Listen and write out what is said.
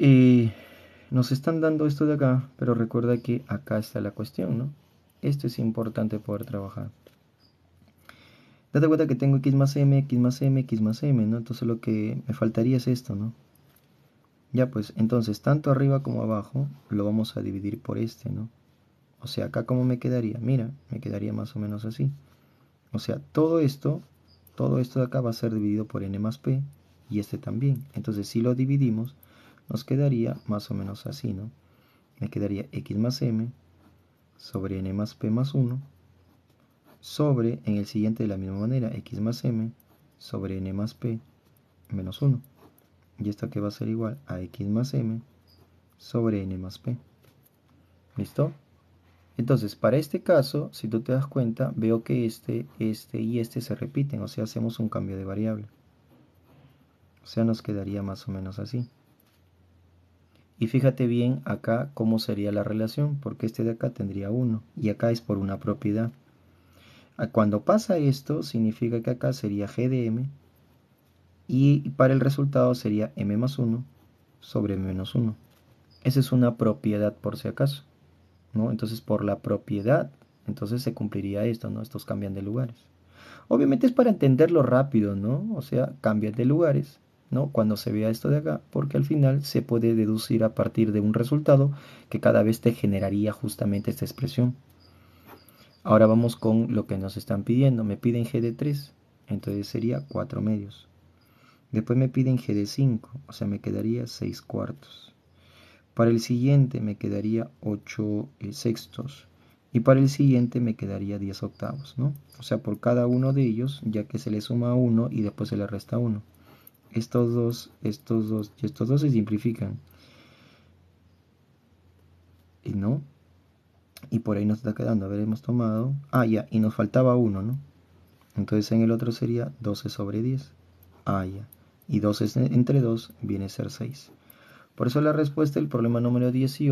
Y eh, nos están dando esto de acá, pero recuerda que acá está la cuestión, ¿no? Esto es importante poder trabajar. Date cuenta que tengo x más m, x más m, x más m, ¿no? Entonces lo que me faltaría es esto, ¿no? Ya pues, entonces tanto arriba como abajo lo vamos a dividir por este, ¿no? O sea, acá cómo me quedaría, mira, me quedaría más o menos así. O sea, todo esto, todo esto de acá va a ser dividido por n más p y este también. Entonces si lo dividimos, nos quedaría más o menos así, ¿no? Me quedaría x más m sobre n más p más 1 sobre, en el siguiente de la misma manera, x más m sobre n más p menos 1. Y esto que va a ser igual a x más m sobre n más p. ¿Listo? Entonces, para este caso, si tú te das cuenta, veo que este, este y este se repiten, o sea, hacemos un cambio de variable. O sea, nos quedaría más o menos así. Y fíjate bien acá cómo sería la relación, porque este de acá tendría 1 y acá es por una propiedad. Ah, cuando pasa esto, significa que acá sería g de m y para el resultado sería m más 1 sobre m menos 1. Esa es una propiedad por si acaso. ¿no? Entonces por la propiedad, entonces se cumpliría esto, ¿no? Estos cambian de lugares. Obviamente es para entenderlo rápido, ¿no? O sea, cambian de lugares ¿no? cuando se vea esto de acá, porque al final se puede deducir a partir de un resultado que cada vez te generaría justamente esta expresión. Ahora vamos con lo que nos están pidiendo. Me piden g de 3, entonces sería 4 medios. Después me piden g de 5, o sea, me quedaría 6 cuartos. Para el siguiente me quedaría 8 eh, sextos. Y para el siguiente me quedaría 10 octavos, ¿no? O sea, por cada uno de ellos, ya que se le suma 1 y después se le resta 1 estos dos, estos dos y estos dos se simplifican. Y no. Y por ahí nos está quedando. A ver, hemos tomado. Ah, ya. Y nos faltaba uno, ¿no? Entonces en el otro sería 12 sobre 10. Ah, ya. Y 12 entre 2 viene a ser 6. Por eso la respuesta del problema número 18.